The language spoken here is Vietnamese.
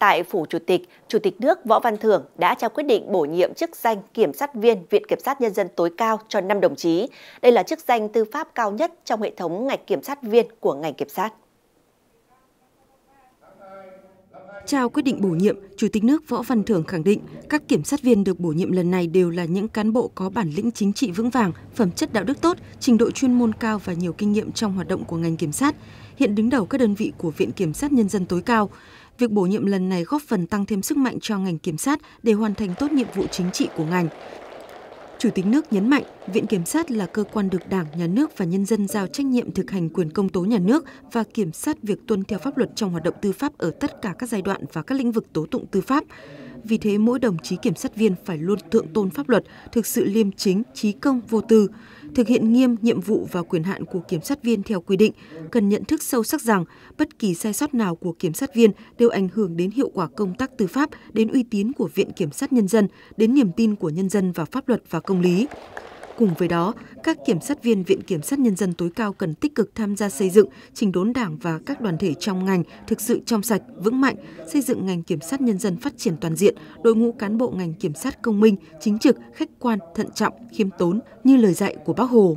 tại Phủ Chủ tịch, Chủ tịch nước Võ Văn Thưởng đã trao quyết định bổ nhiệm chức danh Kiểm sát viên Viện Kiểm sát Nhân dân tối cao cho 5 đồng chí. Đây là chức danh tư pháp cao nhất trong hệ thống ngạch kiểm sát viên của ngành kiểm sát. Trao quyết định bổ nhiệm, Chủ tịch nước Võ Văn Thưởng khẳng định các kiểm sát viên được bổ nhiệm lần này đều là những cán bộ có bản lĩnh chính trị vững vàng, phẩm chất đạo đức tốt, trình độ chuyên môn cao và nhiều kinh nghiệm trong hoạt động của ngành kiểm sát, hiện đứng đầu các đơn vị của Viện Kiểm sát Nhân dân tối cao. Việc bổ nhiệm lần này góp phần tăng thêm sức mạnh cho ngành kiểm sát để hoàn thành tốt nhiệm vụ chính trị của ngành. Chủ tịch nước nhấn mạnh, Viện Kiểm sát là cơ quan được Đảng, Nhà nước và nhân dân giao trách nhiệm thực hành quyền công tố nhà nước và kiểm sát việc tuân theo pháp luật trong hoạt động tư pháp ở tất cả các giai đoạn và các lĩnh vực tố tụng tư pháp. Vì thế, mỗi đồng chí kiểm sát viên phải luôn thượng tôn pháp luật, thực sự liêm chính, trí công, vô tư thực hiện nghiêm nhiệm vụ và quyền hạn của kiểm sát viên theo quy định, cần nhận thức sâu sắc rằng bất kỳ sai sót nào của kiểm sát viên đều ảnh hưởng đến hiệu quả công tác tư pháp, đến uy tín của Viện Kiểm sát Nhân dân, đến niềm tin của nhân dân vào pháp luật và công lý. Cùng với đó, các kiểm sát viên Viện Kiểm sát Nhân dân tối cao cần tích cực tham gia xây dựng, trình đốn đảng và các đoàn thể trong ngành thực sự trong sạch, vững mạnh, xây dựng ngành kiểm sát nhân dân phát triển toàn diện, đội ngũ cán bộ ngành kiểm sát công minh, chính trực, khách quan, thận trọng, khiêm tốn như lời dạy của Bác Hồ.